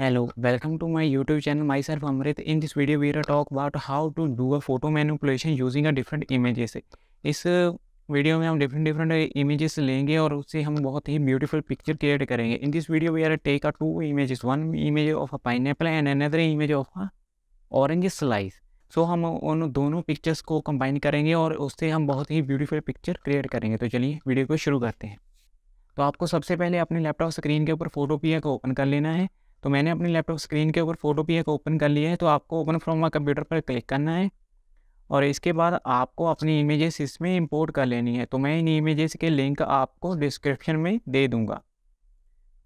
welcome to to YouTube channel channel self Amrit in this video we are talk about how to do a photo manipulation using a different images इस वीडियो uh, में हम different different images लेंगे और उससे हम बहुत ही beautiful picture create करेंगे in this video we are take a two images one image of a pineapple and another image of a orange slice so हम उन दोनों पिक्चर्स को कंबाइन करेंगे और उससे हम बहुत ही ब्यूटीफुल पिक्चर क्रिएट करेंगे तो चलिए वीडियो को शुरू करते हैं तो आपको सबसे पहले अपने लैपटॉप स्क्रीन के ऊपर फोटो पिया को ओपन कर लेना है तो मैंने अपनी लैपटॉप स्क्रीन के ऊपर फोटो पी एक ओपन कर लिया है तो आपको ओपन फ्रॉम माई कंप्यूटर पर क्लिक करना है और इसके बाद आपको अपनी इमेजेस इसमें इंपोर्ट कर लेनी है तो मैं इन इमेजेस के लिंक आपको डिस्क्रिप्शन में दे दूँगा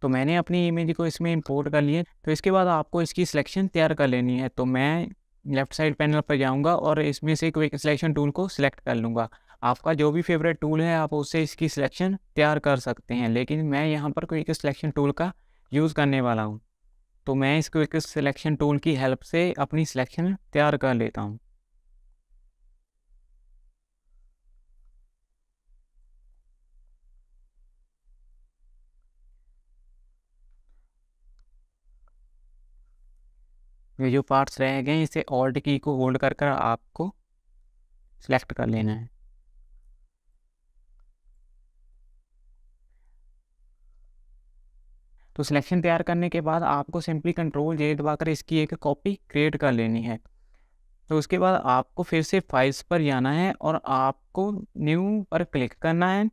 तो मैंने अपनी इमेज को इसमें इंपोर्ट कर लिया तो इसके बाद आपको इसकी सिलेक्शन तैयार कर लेनी है तो मैं लेफ़्ट साइड पैनल पर जाऊंगा और इसमें से क्विक सिलेक्शन टूल को सिलेक्ट कर लूँगा आपका जो भी फेवरेट टूल है आप उससे इसकी सिलेक्शन तैयार कर सकते हैं लेकिन मैं यहाँ पर क्विक सिलेक्शन टूल का यूज़ करने वाला हूँ तो मैं इसको एक सिलेक्शन टूल की हेल्प से अपनी सिलेक्शन तैयार कर लेता हूँ ये जो पार्ट्स रह गए इसे ऑल्ट की को होल्ड कर कर आपको सिलेक्ट कर लेना है तो सिलेक्शन तैयार करने के बाद आपको सिंपली कंट्रोल जे दबाकर इसकी एक कॉपी क्रिएट कर लेनी है तो उसके बाद आपको फिर से फाइल्स पर जाना है और आपको न्यू पर क्लिक करना है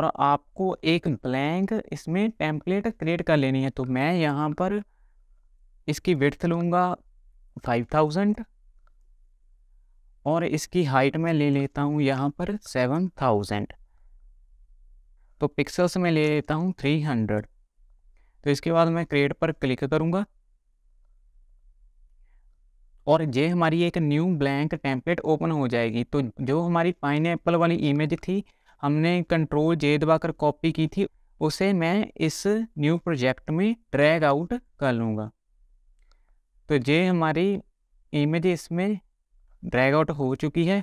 और आपको एक ब्लैंक इसमें टेम्पलेट क्रिएट कर लेनी है तो मैं यहाँ पर इसकी विर्थ लूँगा फाइव थाउजेंड और इसकी हाइट मैं ले लेता हूँ यहाँ पर सेवन थाउजेंड तो पिक्सल्स में ले लेता हूँ थ्री हंड्रेड तो इसके बाद मैं क्रिएट पर क्लिक करूँगा और ये हमारी एक न्यू ब्लैंक टेम्पलेट ओपन हो जाएगी तो जो हमारी पाइन वाली इमेज थी हमने कंट्रोल जे दबाकर कॉपी की थी उसे मैं इस न्यू प्रोजेक्ट में ड्रैग आउट कर लूँगा तो ये हमारी इमेज इसमें ड्रैग आउट हो चुकी है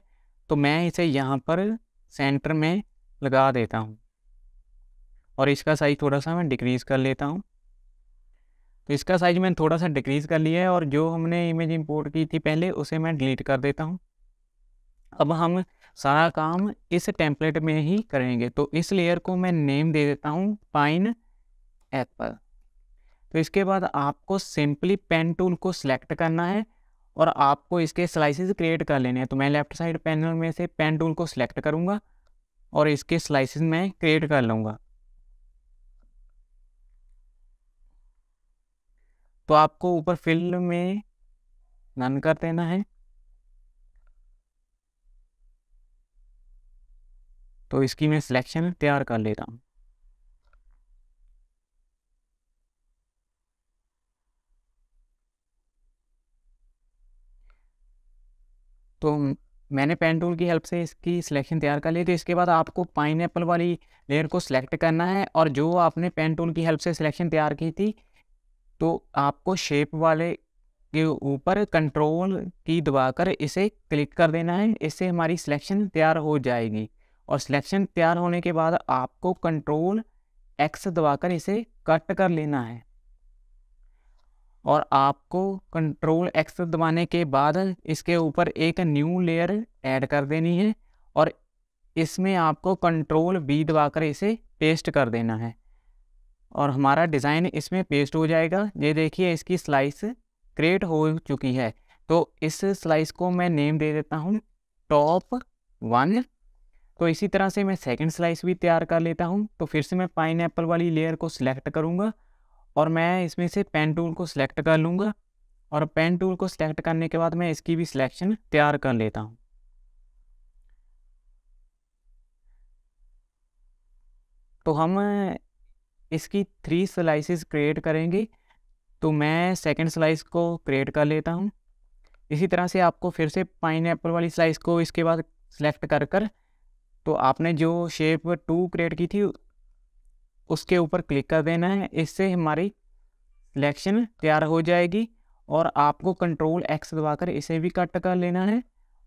तो मैं इसे यहाँ पर सेंटर में लगा देता हूँ और इसका साइज़ थोड़ा सा मैं डिक्रीज़ कर लेता हूँ तो इसका साइज़ मैंने थोड़ा सा डिक्रीज़ कर लिया है और जो हमने इमेज इंपोर्ट की थी पहले उसे मैं डिलीट कर देता हूँ अब हम सारा काम इस टेम्पलेट में ही करेंगे तो इस लेयर को मैं नेम दे देता हूँ पाइन एप्पल तो इसके बाद आपको सिंपली पेन टूल को सिलेक्ट करना है और आपको इसके स्लाइसेस क्रिएट कर लेने हैं तो मैं लेफ्ट साइड पैनल में से पेन टूल को सिलेक्ट करूँगा और इसके स्लाइसेस मैं क्रिएट कर लूँगा तो आपको ऊपर फील्ड में नन कर देना है तो इसकी मैं सिलेक्शन तैयार कर लेता हूं तो मैंने पेन टूल की हेल्प से इसकी सिलेक्शन तैयार कर ली तो इसके बाद आपको पाइन वाली लेयर को सिलेक्ट करना है और जो आपने पेन टूल की हेल्प से सिलेक्शन तैयार की थी तो आपको शेप वाले के ऊपर कंट्रोल की दबाकर इसे क्लिक कर देना है इससे हमारी सिलेक्शन तैयार हो जाएगी और सिलेक्शन तैयार होने के बाद आपको कंट्रोल एक्स दबाकर इसे कट कर लेना है और आपको कंट्रोल एक्स दबाने के बाद इसके ऊपर एक न्यू लेयर ऐड कर देनी है और इसमें आपको कंट्रोल बी दबाकर इसे पेस्ट कर देना है और हमारा डिज़ाइन इसमें पेस्ट हो जाएगा ये देखिए इसकी स्लाइस क्रिएट हो चुकी है तो इस स्लाइस को मैं नेम दे देता हूँ टॉप वन तो इसी तरह से मैं सेकंड स्लाइस भी तैयार कर लेता हूँ तो फिर से मैं पाइन वाली लेयर को सिलेक्ट करूँगा और मैं इसमें से पेन टूल को सिलेक्ट कर लूँगा और पेन टूल को सिलेक्ट करने के बाद मैं इसकी भी सिलेक्शन तैयार कर लेता हूँ तो हम इसकी थ्री स्लाइसिस क्रिएट करेंगे तो मैं सेकेंड स्लाइस को क्रिएट कर लेता हूँ इसी तरह से आपको फिर से पाइन वाली स्लाइस को इसके बाद सेलेक्ट कर कर तो आपने जो शेप टू क्रिएट की थी उसके ऊपर क्लिक कर देना है इससे हमारी सिलेक्शन तैयार हो जाएगी और आपको कंट्रोल एक्स दबाकर इसे भी कट कर लेना है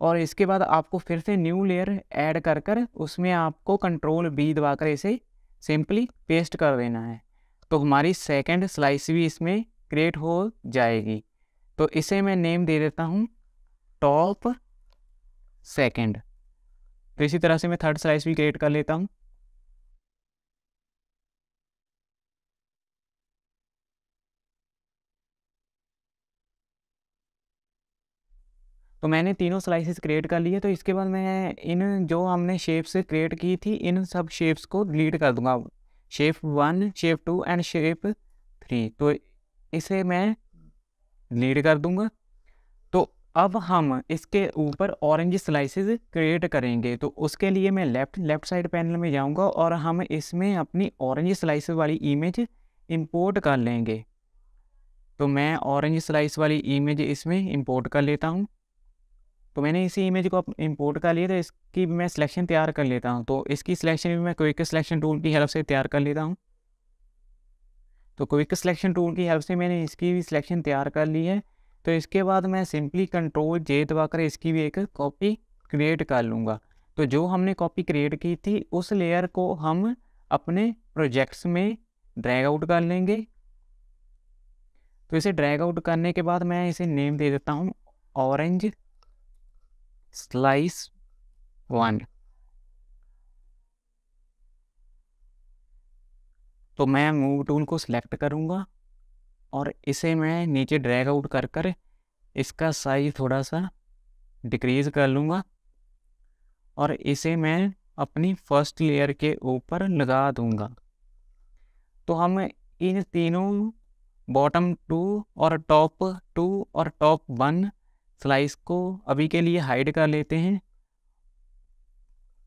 और इसके बाद आपको फिर से न्यू लेयर ऐड कर कर उसमें आपको कंट्रोल बी दबाकर इसे सिंपली पेस्ट कर देना है तो हमारी सेकंड स्लाइस भी इसमें क्रिएट हो जाएगी तो इसे मैं नेम दे देता हूँ टॉप सेकंड तो इसी तरह से मैं थर्ड स्लाइस भी क्रिएट कर लेता हूँ तो मैंने तीनों स्लाइसिस क्रिएट कर लिए तो इसके बाद मैं इन जो हमने शेप्स क्रिएट की थी इन सब शेप्स को डिलीट कर दूंगा shape one shape two and shape three तो इसे मैं डिलीट कर दूंगा तो अब हम इसके ऊपर ऑरेंज स्लाइसेस क्रिएट करेंगे तो उसके लिए मैं लेफ़्ट लेफ़्ट साइड पैनल में जाऊंगा और हम इसमें अपनी ऑरेंज स्लाइस वाली इमेज इंपोर्ट कर लेंगे तो मैं ऑरेंज स्लाइस वाली इमेज इसमें इंपोर्ट कर लेता हूँ तो मैंने इसी इमेज को इंपोर्ट कर लिया तो इसकी मैं सिलेक्शन तैयार कर लेता हूँ तो इसकी सिलेक्शन भी मैं क्विक सिलेक्शन टूल की हेल्प से तैयार कर लेता हूँ तो क्विक सिलेक्शन टूल की हेल्प से मैंने इसकी भी सिलेक्शन तैयार कर ली है तो इसके बाद मैं सिंपली कंट्रोल जे दबाकर इसकी भी एक कॉपी क्रिएट कर लूँगा तो जो हमने कॉपी क्रिएट की थी उस लेयर को हम अपने प्रोजेक्ट्स में ड्रैग आउट कर लेंगे तो इसे ड्रैग आउट करने के बाद मैं इसे नेम दे देता हूँ ऑरेंज slice one तो मैं मूव टूल को सिलेक्ट करूँगा और इसे मैं नीचे ड्रैग आउट कर कर इसका साइज थोड़ा सा डिक्रीज़ कर लूँगा और इसे मैं अपनी फर्स्ट लेयर के ऊपर लगा दूँगा तो हम इन तीनों बॉटम टू और टॉप टू और टॉप वन स्लाइस को अभी के लिए हाइड कर लेते हैं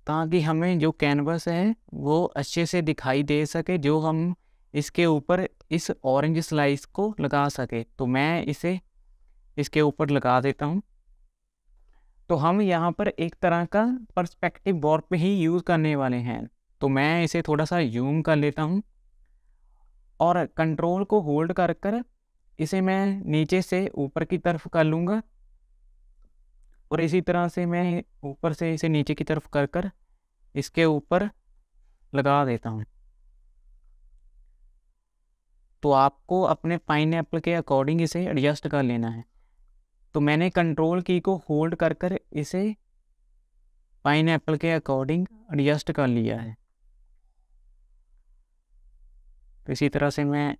ताकि हमें जो कैनवस है वो अच्छे से दिखाई दे सके जो हम इसके ऊपर इस ऑरेंज स्लाइस को लगा सके तो मैं इसे इसके ऊपर लगा देता हूँ तो हम यहाँ पर एक तरह का पर्सपेक्टिव बोर्ड पे ही यूज़ करने वाले हैं तो मैं इसे थोड़ा सा जूम कर लेता हूँ और कंट्रोल को होल्ड कर कर इसे मैं नीचे से ऊपर की तरफ कर लूँगा और इसी तरह से मैं ऊपर से इसे नीचे की तरफ कर कर इसके ऊपर लगा देता हूँ तो आपको अपने पाइन के अकॉर्डिंग इसे एडजस्ट कर लेना है तो मैंने कंट्रोल की को होल्ड कर कर इसे पाइन के अकॉर्डिंग एडजस्ट कर लिया है तो इसी तरह से मैं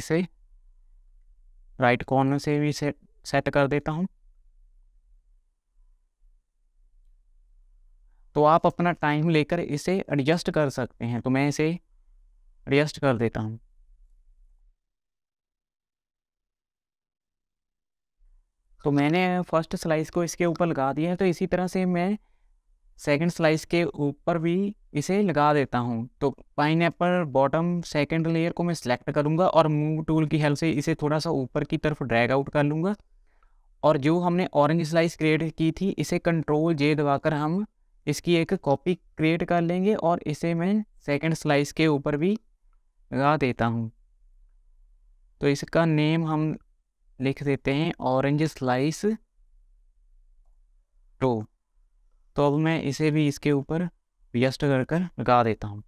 इसे राइट कॉर्नर से भी सेट कर देता हूँ तो आप अपना टाइम लेकर इसे एडजस्ट कर सकते हैं तो मैं इसे एडजस्ट कर देता हूँ तो मैंने फर्स्ट स्लाइस को इसके ऊपर लगा दिया है तो इसी तरह से मैं सेकंड स्लाइस के ऊपर भी इसे लगा देता हूँ तो पाइन बॉटम सेकंड लेयर को मैं सिलेक्ट करूँगा और मूव टूल की हेल्प से इसे थोड़ा सा ऊपर की तरफ ड्रैग आउट कर लूँगा और जो हमने ऑरेंज स्लाइस क्रिएट की थी इसे कंट्रोल जे दबाकर हम इसकी एक कॉपी क्रिएट कर लेंगे और इसे मैं सेकंड स्लाइस के ऊपर भी लगा देता हूँ तो इसका नेम हम लिख देते हैं ऑरेंज स्लाइस टू तो अब मैं इसे भी इसके ऊपर व्यस्ट कर कर लगा देता हूँ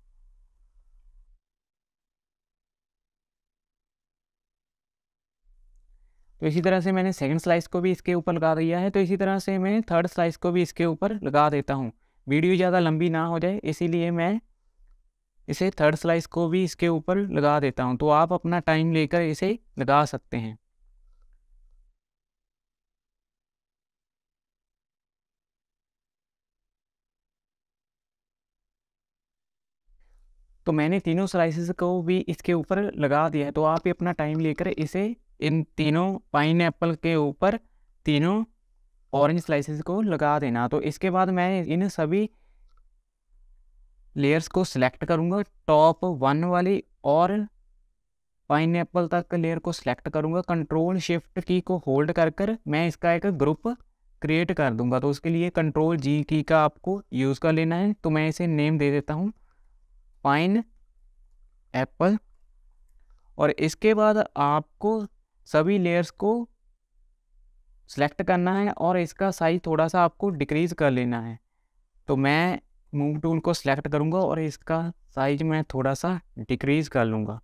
तो इसी तरह से मैंने सेकंड स्लाइस को भी इसके ऊपर लगा दिया है तो इसी तरह से मैं थर्ड स्लाइस को भी इसके ऊपर लगा देता हूँ वीडियो ज़्यादा लंबी ना हो जाए इसीलिए मैं इसे थर्ड स्लाइस को भी इसके ऊपर लगा देता हूँ तो आप अपना टाइम लेकर इसे लगा सकते हैं तो मैंने तीनों स्लाइसेस को भी इसके ऊपर लगा दिया है तो आप ही अपना टाइम लेकर इसे इन तीनों पाइन के ऊपर तीनों ऑरेंज स्लाइसेस को लगा देना तो इसके बाद मैं इन सभी लेयर्स को सिलेक्ट करूँगा टॉप वन वाली और पाइन एप्पल तक लेयर को सिलेक्ट करूँगा कंट्रोल शिफ्ट की को होल्ड कर कर मैं इसका एक ग्रुप क्रिएट कर दूंगा तो उसके लिए कंट्रोल जी की का आपको यूज़ कर लेना है तो मैं इसे नेम दे देता हूँ पाइन एप्पल और इसके बाद आपको सभी लेयर्स को सेलेक्ट करना है और इसका साइज़ थोड़ा सा आपको डिक्रीज़ कर लेना है तो मैं मूव टूल को सिलेक्ट करूँगा और इसका साइज मैं थोड़ा सा डिक्रीज़ कर लूँगा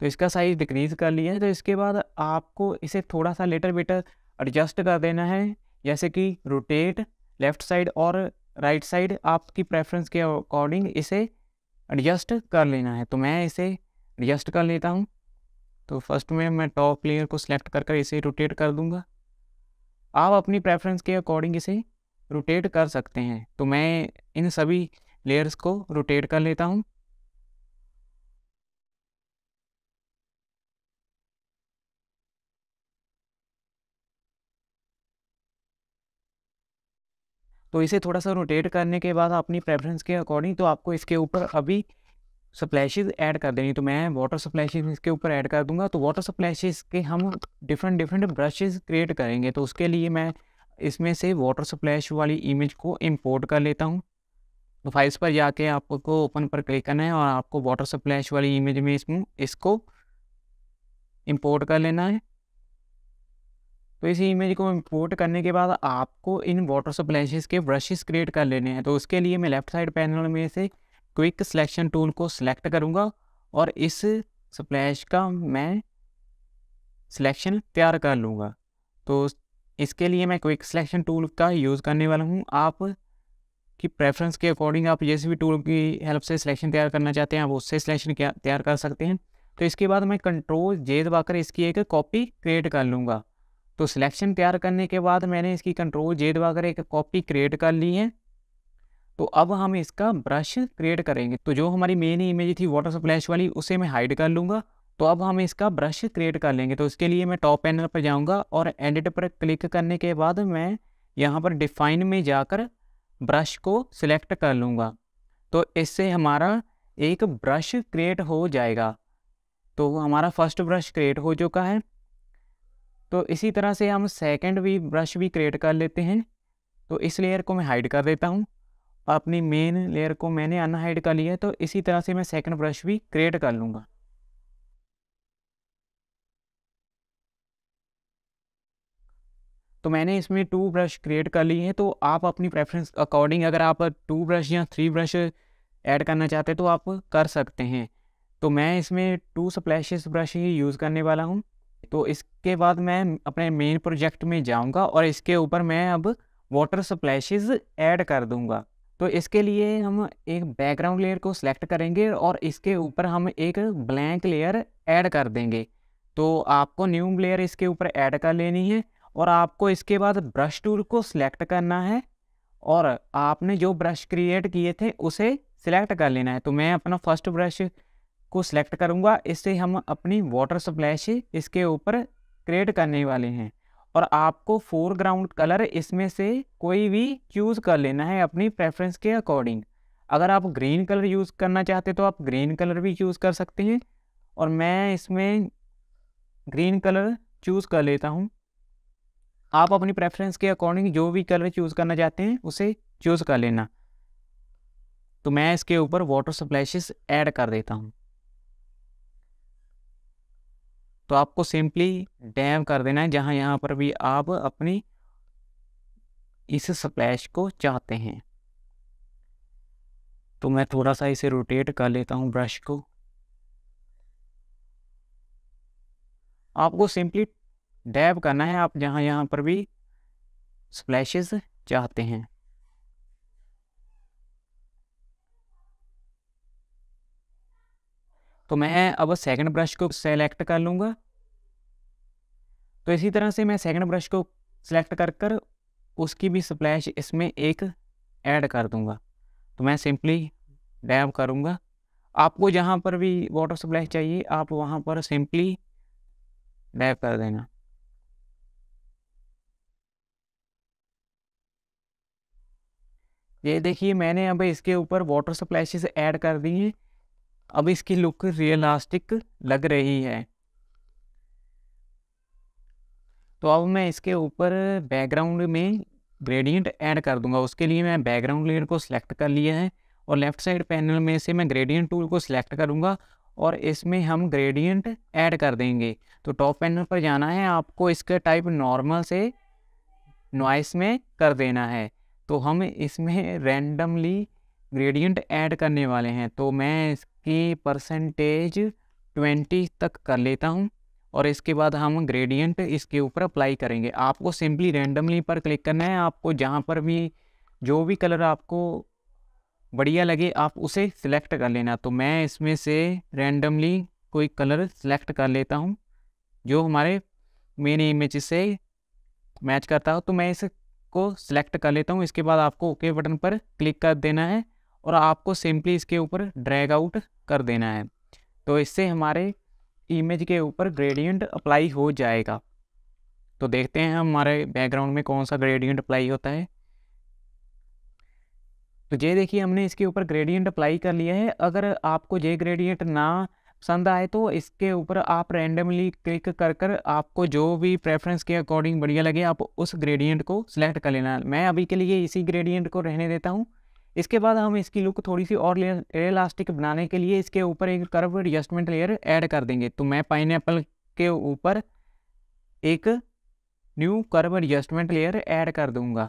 तो इसका साइज़ डिक्रीज़ कर लिया है तो इसके बाद आपको इसे थोड़ा सा लेटर बेटर एडजस्ट कर देना है जैसे कि रोटेट लेफ़्ट साइड और राइट साइड आपकी प्रेफरेंस के अकॉर्डिंग इसे एडजस्ट कर लेना है तो मैं इसे एडजस्ट कर लेता हूँ तो फर्स्ट में मैं टॉप लेयर को सिलेक्ट कर कर इसे रोटेट कर दूंगा आप अपनी प्रेफरेंस के अकॉर्डिंग इसे रोटेट कर सकते हैं तो मैं इन सभी लेयर्स को रोटेट कर लेता हूँ तो इसे थोड़ा सा रोटेट करने के बाद अपनी प्रेफरेंस के अकॉर्डिंग तो आपको इसके ऊपर अभी सप्लैशेज ऐड कर देनी तो मैं वाटर सप्लैशेज इसके ऊपर ऐड कर दूंगा तो वाटर सप्लैशेज के हम डिफरेंट डिफरेंट ब्रशेज क्रिएट करेंगे तो उसके लिए मैं इसमें से वाटर सप्लैश वाली इमेज को इंपोर्ट कर लेता हूँ तो फाइल्स पर जाके आपको ओपन पर क्लिक करना है और आपको वाटर सप्लैश वाली इमेज में इसमें इसको इम्पोर्ट कर लेना है तो इस इमेज को इम्पोर्ट करने के बाद आपको इन वाटर सप्लैश के ब्रशेज क्रिएट कर लेने हैं तो उसके लिए मैं लेफ्ट साइड पैनल में से क्विक सिलेक्शन टूल को सिलेक्ट करूँगा और इस स्प्लैश का मैं सिलेक्शन तैयार कर लूँगा तो इसके लिए मैं क्विक सिलेक्शन टूल का यूज़ करने वाला हूँ आप की प्रेफरेंस के अकॉर्डिंग आप जिस भी टूल की हेल्प से सिलेक्शन तैयार करना चाहते हैं आप उससे सिलेक्शन तैयार कर सकते हैं तो इसके बाद मैं कंट्रोल जे दबाकर इसकी एक कॉपी क्रिएट कर लूँगा तो सिलेक्शन तैयार करने के बाद मैंने इसकी कंट्रोल जे दबाकर एक कॉपी क्रिएट कर ली है तो अब हम इसका ब्रश क्रिएट करेंगे तो जो हमारी मेन इमेज थी वाटर स्प्लैश वाली उसे मैं हाइड कर लूँगा तो अब हम इसका ब्रश क्रिएट कर लेंगे तो इसके लिए मैं टॉप पैनल पर जाऊँगा और एडिट पर क्लिक करने के बाद मैं यहाँ पर डिफाइन में जाकर ब्रश को सिलेक्ट कर लूँगा तो इससे हमारा एक ब्रश क्रिएट हो जाएगा तो हमारा फर्स्ट ब्रश क्रिएट हो चुका है तो इसी तरह से हम सेकंड भी ब्रश भी क्रिएट कर लेते हैं तो इस लेयर को मैं हाइड कर देता हूँ अपनी मेन लेयर को मैंने अनहाइड कर लिया है तो इसी तरह से मैं सेकंड ब्रश भी क्रिएट कर लूँगा तो मैंने इसमें टू ब्रश क्रिएट कर लिए हैं तो आप अपनी प्रेफरेंस अकॉर्डिंग अगर आप टू ब्रश या थ्री ब्रश ऐड करना चाहते हैं तो आप कर सकते हैं तो मैं इसमें टू स्प्लैशेस ब्रश ही यूज़ करने वाला हूँ तो इसके बाद मैं अपने मेन प्रोजेक्ट में जाऊँगा और इसके ऊपर मैं अब वाटर स्प्लैश ऐड कर दूँगा तो इसके लिए हम एक बैकग्राउंड लेयर को सिलेक्ट करेंगे और इसके ऊपर हम एक ब्लैंक लेयर ऐड कर देंगे तो आपको न्यू लेयर इसके ऊपर ऐड कर लेनी है और आपको इसके बाद ब्रश टूल को सिलेक्ट करना है और आपने जो ब्रश क्रिएट किए थे उसे सिलेक्ट कर लेना है तो मैं अपना फर्स्ट ब्रश को सिलेक्ट करूँगा इससे हम अपनी वाटर स्प्लैश इसके ऊपर क्रिएट करने वाले हैं और आपको फोरग्राउंड कलर इसमें से कोई भी चूज़ कर लेना है अपनी प्रेफरेंस के अकॉर्डिंग अगर आप ग्रीन कलर यूज़ करना चाहते तो आप ग्रीन कलर भी चूज़ कर सकते हैं और मैं इसमें ग्रीन कलर चूज़ कर लेता हूँ आप अपनी प्रेफरेंस के अकॉर्डिंग जो भी कलर चूज़ करना चाहते हैं उसे चूज़ कर लेना तो मैं इसके ऊपर वाटर स्प्लैशेस ऐड कर देता हूँ तो आपको सिंपली डैम कर देना है जहाँ यहाँ पर भी आप अपनी इस स्प्लैश को चाहते हैं तो मैं थोड़ा सा इसे रोटेट कर लेता हूँ ब्रश को आपको सिंपली डैब करना है आप जहाँ यहाँ पर भी स्प्लैशेस चाहते हैं तो मैं अब सेकंड ब्रश को सेलेक्ट कर लूँगा तो इसी तरह से मैं सेकंड ब्रश को सेलेक्ट कर कर उसकी भी स्प्लैश इसमें एक ऐड कर दूंगा तो मैं सिंपली डैब करूँगा आपको जहाँ पर भी वाटर सप्लाई चाहिए आप वहाँ पर सिंपली डैब कर देना ये देखिए मैंने अब इसके ऊपर वाटर स्प्लैशेस ऐड कर दी हैं अब इसकी लुक रियलास्टिक लग रही है तो अब मैं इसके ऊपर बैकग्राउंड में ग्रेडियंट ऐड कर दूंगा उसके लिए मैं बैकग्राउंड लेयर को सिलेक्ट कर लिया है और लेफ्ट साइड पैनल में से मैं ग्रेडियंट टूल को सिलेक्ट करूंगा और इसमें हम ग्रेडियंट ऐड कर देंगे तो टॉप पैनल पर जाना है आपको इसका टाइप नॉर्मल से नॉइस में कर देना है तो हम इसमें रैंडमली ग्रेडियंट ऐड करने वाले हैं तो मैं कि परसेंटेज ट्वेंटी तक कर लेता हूँ और इसके बाद हम ग्रेडियंट इसके ऊपर अप्लाई करेंगे आपको सिंपली रेंडमली पर क्लिक करना है आपको जहाँ पर भी जो भी कलर आपको बढ़िया लगे आप उसे सिलेक्ट कर लेना तो मैं इसमें से रेंडमली कोई कलर सेलेक्ट कर लेता हूँ जो हमारे मेन इमेज से मैच करता हो तो मैं इसको सिलेक्ट कर लेता हूँ इसके बाद आपको ओके बटन पर क्लिक कर देना है और आपको सिंपली इसके ऊपर ड्रैग आउट कर देना है तो इससे हमारे इमेज के ऊपर ग्रेडियंट अप्लाई हो जाएगा तो देखते हैं हमारे बैकग्राउंड में कौन सा ग्रेडियंट अप्लाई होता है तो ये देखिए हमने इसके ऊपर ग्रेडियंट अप्लाई कर लिया है अगर आपको ये ग्रेडियंट ना पसंद आए तो इसके ऊपर आप रेंडमली क्लिक कर कर आपको जो भी प्रेफरेंस के अकॉर्डिंग बढ़िया लगे आप उस ग्रेडियंट को सिलेक्ट कर लेना मैं अभी के लिए इसी ग्रेडियंट को रहने देता हूँ इसके बाद हम इसकी लुक थोड़ी सी और इलास्टिक बनाने के लिए इसके ऊपर एक कर्व एडजस्टमेंट लेयर ऐड कर देंगे तो मैं पाइन के ऊपर एक new curve adjustment layer add कर दूंगा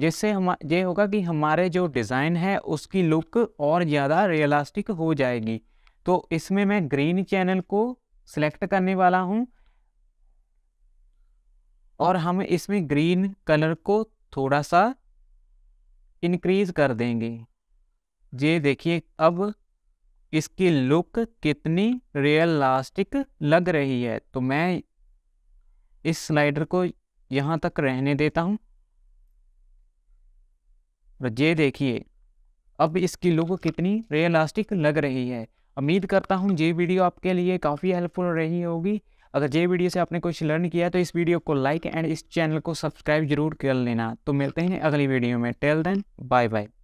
जिससे हम ये होगा कि हमारे जो डिज़ाइन है उसकी लुक और ज़्यादा रियलास्टिक हो जाएगी तो इसमें मैं ग्रीन चैनल को सिलेक्ट करने वाला हूँ और हम इसमें ग्रीन कलर को थोड़ा सा इंक्रीज कर देंगे ये देखिए अब इसकी लुक कितनी रियल लास्टिक लग रही है तो मैं इस स्लाइडर को यहाँ तक रहने देता हूँ और ये देखिए अब इसकी लुक कितनी रियलास्टिक लग रही है उम्मीद करता हूँ ये वीडियो आपके लिए काफ़ी हेल्पफुल रही होगी अगर ये वीडियो से आपने कुछ लर्न किया तो इस वीडियो को लाइक एंड इस चैनल को सब्सक्राइब जरूर कर लेना तो मिलते हैं अगली वीडियो में टेल देन बाय बाय